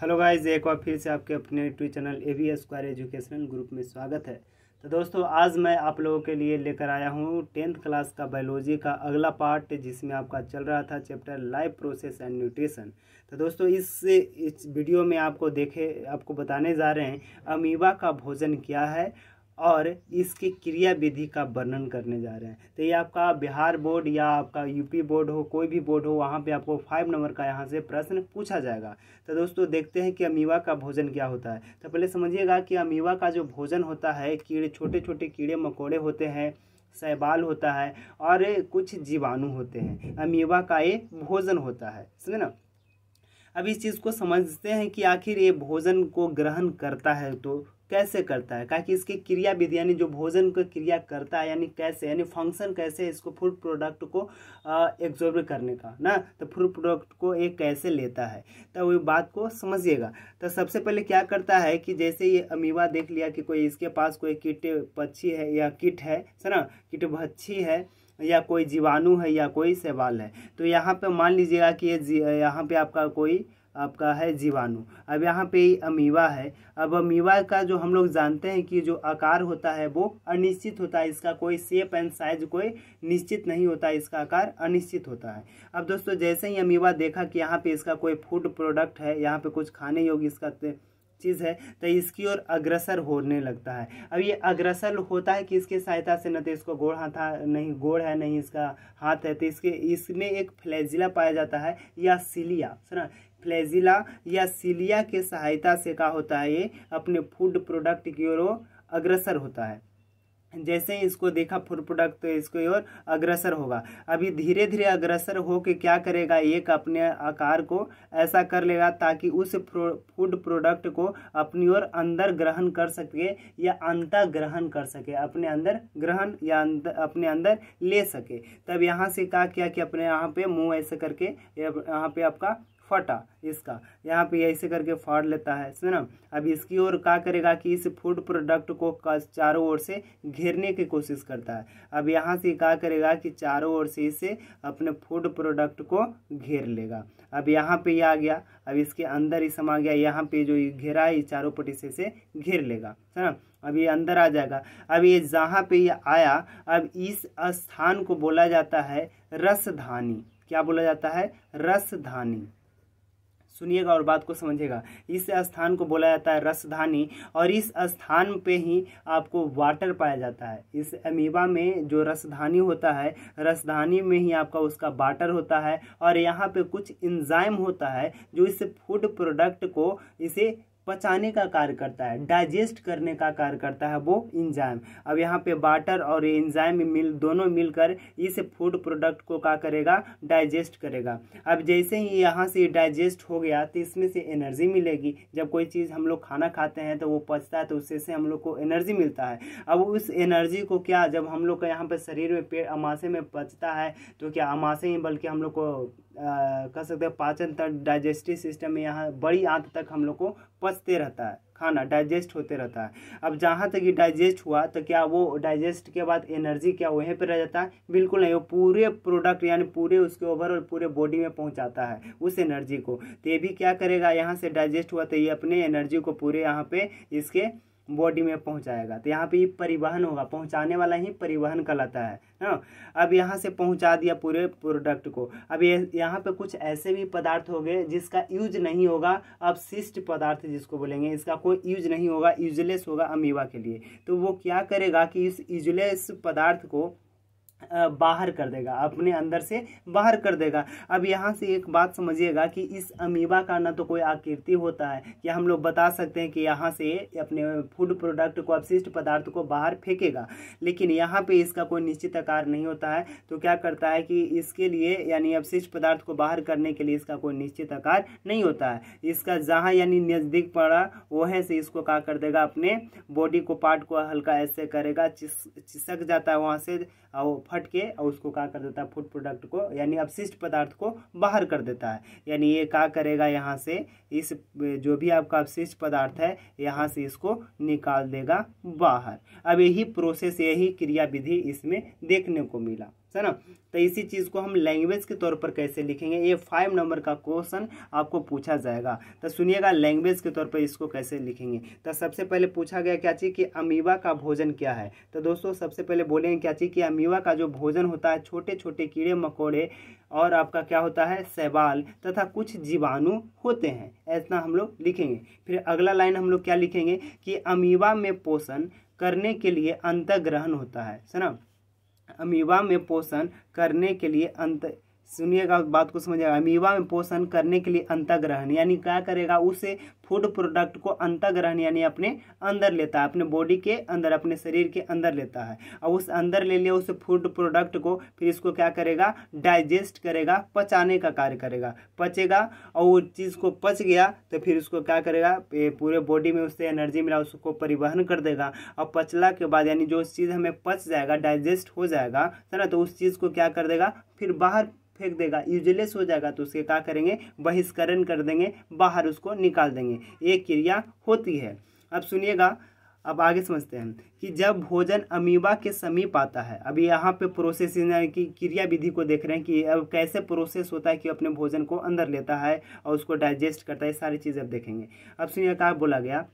Hello guys एक बार फिर से आपके अपने YouTube channel A V square educational group में स्वागत है तो दोस्तों आज मैं आप लोगों के लिए लेकर आया हूँ टेंथ क्लास का बायोलॉजी का अगला पार्ट जिसमें आपका चल रहा था chapter life process and nutrition तो दोस्तों इस इस वीडियो में आपको देखे आपको बताने जा रहे हैं अमीबा का भोजन क्या है और इसकी क्रिया विधि का वर्णन करने जा रहे हैं तो ये आपका बिहार बोर्ड या आपका यूपी बोर्ड हो कोई भी बोर्ड हो वहाँ पे आपको फाइव नंबर का यहाँ से प्रश्न पूछा जाएगा तो दोस्तों देखते हैं कि अमीवा का भोजन क्या होता है तो पहले समझिएगा कि अमीवा का जो भोजन होता है कीड़े छोटे छोटे कीड़े मकोड़े होते हैं शैबाल होता है और कुछ जीवाणु होते हैं अमीवा का ये भोजन होता है समझे ना अब इस चीज़ को समझते हैं कि आखिर ये भोजन को ग्रहण करता है तो कैसे करता है ताकि इसकी क्रिया विधि यानी जो भोजन का क्रिया करता है यानी कैसे यानी फंक्शन कैसे इसको फूड प्रोडक्ट को एब्जॉर्व करने का ना तो फूड प्रोडक्ट को ये कैसे लेता है तो वो बात को समझिएगा तो सबसे पहले क्या करता है कि जैसे ये अमीवा देख लिया कि कोई इसके पास कोई कीट पक्षी है या किट है ना किट भच्छी है या कोई जीवाणु है या कोई सवाल है तो यहाँ पर मान लीजिएगा कि ये यहाँ पर आपका कोई आपका है जीवाणु अब यहाँ पे अमीवा है अब अमीवा का जो हम लोग जानते हैं कि जो आकार होता है वो अनिश्चित होता है इसका कोई शेप एंड साइज कोई निश्चित नहीं होता इसका आकार अनिश्चित होता है अब दोस्तों जैसे ही अमीवा देखा कि यहाँ पे इसका कोई फूड प्रोडक्ट है यहाँ पे कुछ खाने योग्य इसका चीज़ है तो इसकी ओर अग्रसर होने लगता है अब ये अग्रसर होता है कि इसके सहायता से न तो इसको गोड़ हाथ नहीं गोड़ है नहीं इसका हाथ है तो इसके इसमें एक फ्लैजिला पाया जाता है या सिलिया सुना फ्लेजिला या सीलिया के सहायता से क्या होता है ये अपने फूड प्रोडक्ट की ओर अग्रसर होता है जैसे ही इसको देखा फूड प्रोडक्ट तो इसको और अग्रसर होगा अभी धीरे धीरे अग्रसर होकर क्या करेगा एक अपने आकार को ऐसा कर लेगा ताकि उस फूड प्रोडक्ट को अपनी ओर अंदर ग्रहण कर सके या अंतः ग्रहण कर सके अपने अंदर ग्रहण या अंदर, अपने अंदर ले सके तब यहाँ से कहा क्या कि अपने यहाँ पे मुँह ऐसे करके यहाँ पे आपका फटा इसका यहाँ पे ऐसे करके फाड़ लेता है सुना अब इसकी ओर क्या करेगा कि इस फूड प्रोडक्ट को चारों ओर से घेरने की कोशिश करता है अब यहाँ से क्या करेगा कि चारों ओर से इसे अपने फूड प्रोडक्ट को घेर लेगा अब यहाँ पे ये आ गया अब इसके अंदर ही समा गया यहाँ पे जो घेरा है ये चारों पटी से इसे घेर लेगा है ना अब ये अंदर आ जाएगा अब ये जहाँ पे ये आया अब इस स्थान को बोला जाता है रसधानी क्या बोला जाता है रसधानी सुनिएगा और बात को समझिएगा इस स्थान को बोला जाता है रसधानी और इस स्थान पे ही आपको वाटर पाया जाता है इस अमीबा में जो रसधानी होता है रसधानी में ही आपका उसका वाटर होता है और यहाँ पे कुछ इंजाइम होता है जो इस फूड प्रोडक्ट को इसे पचाने का कार्य करता है डाइजेस्ट करने का कार्य करता है वो इंजाइम अब यहाँ पे वाटर और इंजाइम मिल दोनों मिलकर इस फूड प्रोडक्ट को क्या करेगा डाइजेस्ट करेगा अब जैसे ही यहाँ से डाइजेस्ट हो गया तो इसमें से एनर्जी मिलेगी जब कोई चीज़ हम लोग खाना खाते हैं तो वो पचता है तो उससे से हम लोग को एनर्जी मिलता है अब उस एनर्जी को क्या जब हम लोग का यहाँ पर शरीर में पेड़ अमाशे में पचता है तो क्या अमाशे ही बल्कि हम लोग को कह सकते हैं पाचन तंत्र डाइजेस्टिव सिस्टम में यहाँ बड़ी आंत तक हम लोग को पचते रहता है खाना डाइजेस्ट होते रहता है अब जहाँ तक ये डाइजेस्ट हुआ तो क्या वो डाइजेस्ट के बाद एनर्जी क्या वहीं पर रह जाता है बिल्कुल नहीं वो पूरे प्रोडक्ट यानी पूरे उसके ओवरऑल पूरे बॉडी में पहुँचाता है उस एनर्जी को तो ये भी क्या करेगा यहाँ से डाइजेस्ट हुआ तो ये अपने एनर्जी को पूरे यहाँ पर इसके बॉडी में पहुंचाएगा तो यहाँ पे परिवहन होगा पहुंचाने वाला ही परिवहन कहलाता है ना अब यहाँ से पहुंचा दिया पूरे प्रोडक्ट को अब ये यहाँ पे कुछ ऐसे भी पदार्थ हो गए जिसका यूज नहीं होगा अब शिष्ट पदार्थ जिसको बोलेंगे इसका कोई यूज नहीं होगा यूजलेस होगा अमीबा के लिए तो वो क्या करेगा कि इस यूजलेस पदार्थ को बाहर कर देगा अपने अंदर से बाहर कर देगा अब यहाँ से एक बात समझिएगा कि इस अमीबा का ना तो कोई आकृति होता है कि हम लोग बता सकते हैं कि यहाँ से अपने फूड प्रोडक्ट को अपशिष्ट पदार्थ को बाहर फेंकेगा लेकिन यहाँ पे इसका कोई निश्चित आकार नहीं होता है तो क्या करता है कि इसके लिए यानी अपशिष्ट पदार्थ को बाहर करने के लिए इसका कोई निश्चित आकार नहीं होता है इसका जहाँ यानी नज़दीक पड़ा वह से इसको क्या कर देगा अपने बॉडी को पार्ट को हल्का ऐसे करेगा चिस चिसक जाता है वहाँ से और फट के और उसको क्या कर देता है फूड प्रोडक्ट को यानी अपशिष्ट पदार्थ को बाहर कर देता है यानी ये क्या करेगा यहाँ से इस जो भी आपका अपशिष्ट पदार्थ है यहाँ से इसको निकाल देगा बाहर अब यही प्रोसेस यही क्रियाविधि इसमें देखने को मिला है ना तो इसी चीज़ को हम लैंग्वेज के तौर पर कैसे लिखेंगे ये फाइव नंबर का क्वेश्चन आपको पूछा जाएगा तो सुनिएगा लैंग्वेज के तौर पर इसको कैसे लिखेंगे तो सबसे पहले पूछा गया क्या चीज़ कि अमीबा का भोजन क्या है तो दोस्तों सबसे पहले बोलेंगे क्या चीज़ कि अमीबा का जो भोजन होता है छोटे छोटे कीड़े मकोड़े और आपका क्या होता है सैवाल तथा कुछ जीवाणु होते हैं ऐसा हम लोग लिखेंगे फिर अगला लाइन हम लोग क्या लिखेंगे कि अमीबा में पोषण करने के लिए अंतग्रहण होता है ना अमीबा में पोषण करने के लिए अंत सुनिएगा बात को समझिएगा अमीबा में पोषण करने के लिए अंतग्रहण यानी क्या करेगा उसे फूड प्रोडक्ट को अंतग्रहण यानी अपने अंदर लेता है अपने बॉडी के अंदर अपने शरीर के अंदर लेता है और उस अंदर ले लिया उस फूड प्रोडक्ट को फिर इसको क्या करेगा डाइजेस्ट करेगा पचाने का कार्य करेगा पचेगा और वो चीज़ को पच गया तो फिर उसको क्या करेगा पूरे बॉडी में उससे एनर्जी मिला उसको परिवहन कर देगा और पचला के बाद यानी जो चीज़ हमें पच जाएगा डाइजेस्ट हो जाएगा है ना तो उस चीज़ को क्या कर देगा फिर बाहर फेंक देगा यूजलेस हो जाएगा तो उसके क्या करेंगे बहिष्करण कर देंगे बाहर उसको निकाल देंगे ये क्रिया होती है अब सुनिएगा अब आगे समझते हैं कि जब भोजन अमीबा के समीप आता है अब यहाँ पे प्रोसेस की क्रिया विधि को देख रहे हैं कि अब कैसे प्रोसेस होता है कि अपने भोजन को अंदर लेता है और उसको डाइजेस्ट करता है सारी चीज़ें अब देखेंगे अब सुनिए कहा बोला गया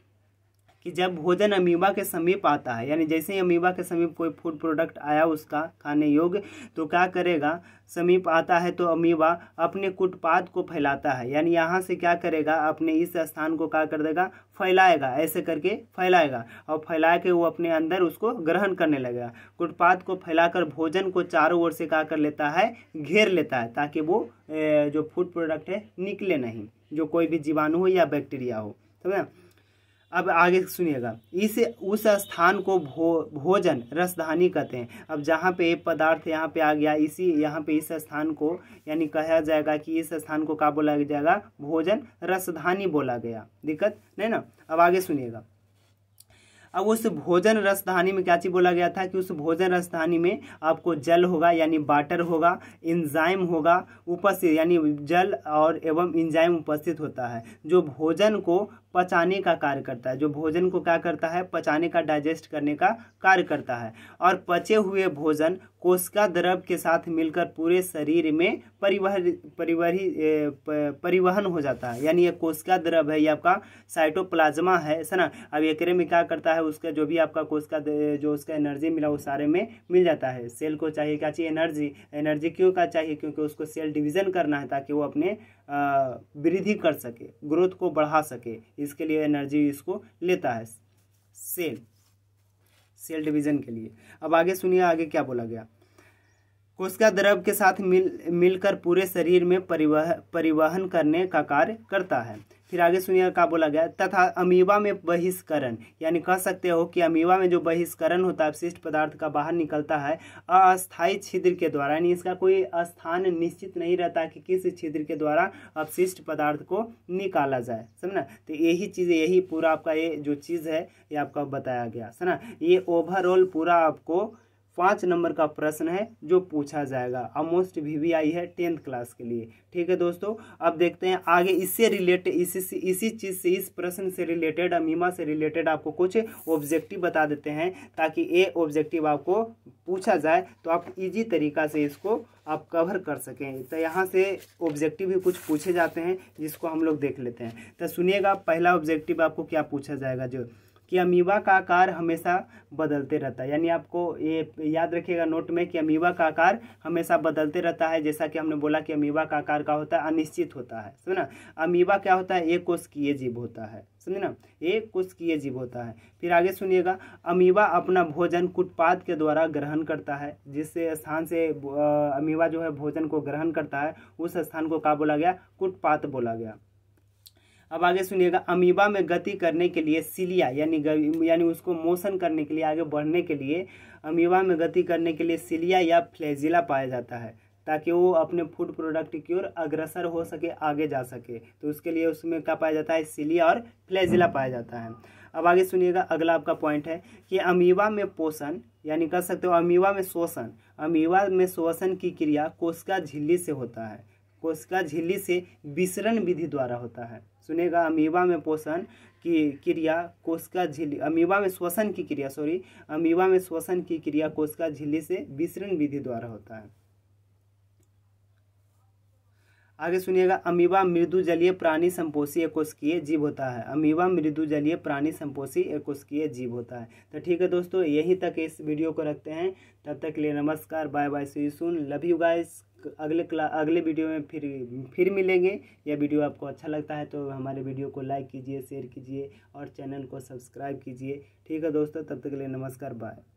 कि जब भोजन अमीबा के समीप आता है यानी जैसे ही अमीबा के समीप कोई फूड प्रोडक्ट आया उसका खाने योग्य तो क्या करेगा समीप आता है तो अमीबा अपने कुटपात को फैलाता है यानी यहाँ से क्या करेगा अपने इस स्थान को क्या कर देगा फैलाएगा ऐसे करके फैलाएगा और फैला के वो अपने अंदर उसको ग्रहण करने लगेगा कुटपात को फैलाकर भोजन को चारों ओर से क्या कर लेता है घेर लेता है ताकि वो जो फूड प्रोडक्ट है निकले नहीं जो कोई भी जीवाणु हो या बैक्टीरिया हो समझा अब आगे सुनिएगा इस उस स्थान को भो भोजन रसधानी कहते हैं अब जहाँ पे पदार्थ यहाँ पे आ गया इसी यहाँ पे इस स्थान को यानी कहा जाएगा कि इस स्थान को क्या बोला जाएगा भोजन रसधानी बोला गया दिक्कत नहीं ना अब आगे सुनिएगा अब उस भोजन रसधानी में क्या चीज़ बोला गया था कि उस भोजन रसधानी में आपको जल होगा यानी वाटर होगा इंजाइम होगा उपस्थित यानी जल और एवं इंजाइम उपस्थित होता है जो भोजन को पचाने का कार्य करता है जो भोजन को क्या करता है पचाने का डाइजेस्ट करने का कार्य करता है और पचे हुए भोजन कोशिका द्रव के साथ मिलकर पूरे शरीर में परिवहन परिवहि परिवहन हो जाता है यानी ये कोशिका द्रव है ये आपका साइटोप्लाज्मा है ऐसा ना अब एकरे में क्या करता है उसका जो भी आपका कोशिका जो उसका एनर्जी मिला वो सारे में मिल जाता है सेल को चाहिए क्या चाहिए एनर्जी एनर्जी क्यों का चाहिए क्योंकि उसको सेल डिविजन करना है ताकि वो अपने वृद्धि कर सके ग्रोथ को बढ़ा सके इसके लिए एनर्जी इसको लेता है सेल सेल डिवीजन के लिए अब आगे सुनिए आगे क्या बोला गया कोशिका द्रव के साथ मिल मिलकर पूरे शरीर में परिवह परिवहन करने का कार्य करता है फिर आगे सुनिए क्या बोला गया तथा अमीबा में बहिष्करण यानी कह सकते हो कि अमीबा में जो बहिष्करण होता है विशिष्ट पदार्थ का बाहर निकलता है अस्थायी छिद्र के द्वारा यानी इसका कोई स्थान निश्चित नहीं रहता कि किस छिद्र के द्वारा अपशिष्ट पदार्थ को निकाला जाए समझना तो यही चीज़ यही पूरा आपका ये जो चीज़ है ये आपका बताया गया है ना ये ओवरऑल पूरा आपको पाँच नंबर का प्रश्न है जो पूछा जाएगा अब मोस्ट वी आई है टेंथ क्लास के लिए ठीक है दोस्तों अब देखते हैं आगे इससे रिलेटेड इसी इसी चीज़ से इस प्रश्न से रिलेटेड अमीमा से रिलेटेड आपको कुछ ऑब्जेक्टिव बता देते हैं ताकि ये ऑब्जेक्टिव आपको पूछा जाए तो आप इजी तरीका से इसको आप कवर कर सकें तो यहाँ से ऑब्जेक्टिव भी कुछ पूछे जाते हैं जिसको हम लोग देख लेते हैं तो सुनिएगा पहला ऑब्जेक्टिव आपको क्या पूछा जाएगा जो कि अमीबा का आकार हमेशा बदलते रहता है यानी आपको ये याद रखिएगा नोट में कि अमीबा का आकार हमेशा बदलते रहता है जैसा कि हमने बोला कि अमीबा का आकार का होता है अनिश्चित होता है ना अमीबा क्या होता है एक कोशिकीय जीव होता है समझे ना ये जीव होता है फिर आगे सुनिएगा अमीबा अपना भोजन कुटपात के द्वारा ग्रहण करता है जिस स्थान से अमीबा जो है भोजन को ग्रहण करता है उस स्थान को क्या बोला गया कुटपात बोला गया अब आगे सुनिएगा अमीबा में गति करने के लिए सिलिया यानी यानी उसको मोशन करने के लिए आगे बढ़ने के लिए अमीबा में गति करने के लिए सिलिया या फ्लेजिला पाया जाता है ताकि वो अपने फूड प्रोडक्ट की ओर अग्रसर हो सके आगे जा सके तो उसके लिए उसमें क्या पाया जाता है सिलिया और फ्लेजिला हम्म। पाया जाता है अब आगे सुनिएगा अगला आपका पॉइंट है कि अमीबा में पोषण यानी कह सकते हो अमीबा में शोषण अमीबा में शोषण की क्रिया कोशिका झिल्ली से होता है कोशिका झिल्ली से विसरण विधि द्वारा होता है सुनेगा अमीबा में पोषण की क्रिया कोशिका झिल्ली अमीबा में श्वसन की क्रिया सॉरी अमीबा में श्वसन की क्रिया कोशिका झिल्ली से विसरण विधि द्वारा होता है आगे सुनिएगा अमीबा मृदु जलीय प्राणी संपोषी एकोस्कीय जीव होता है अमीबा मृदु जलीय प्राणी संपोषी एकोस्कीय जीव होता है तो ठीक है दोस्तों यहीं तक इस वीडियो को रखते हैं तब तक के लिए नमस्कार bye bye see soon love you guys अगले क्ला अगले वीडियो में फिर फिर मिलेंगे यह वीडियो आपको अच्छा लगता है तो हमारे वीडियो को लाइक कीजिए शेयर कीजिए और चैनल को सब्सक्राइब कीजिए ठीक है दोस्तों तब तक के लिए नमस्कार बाय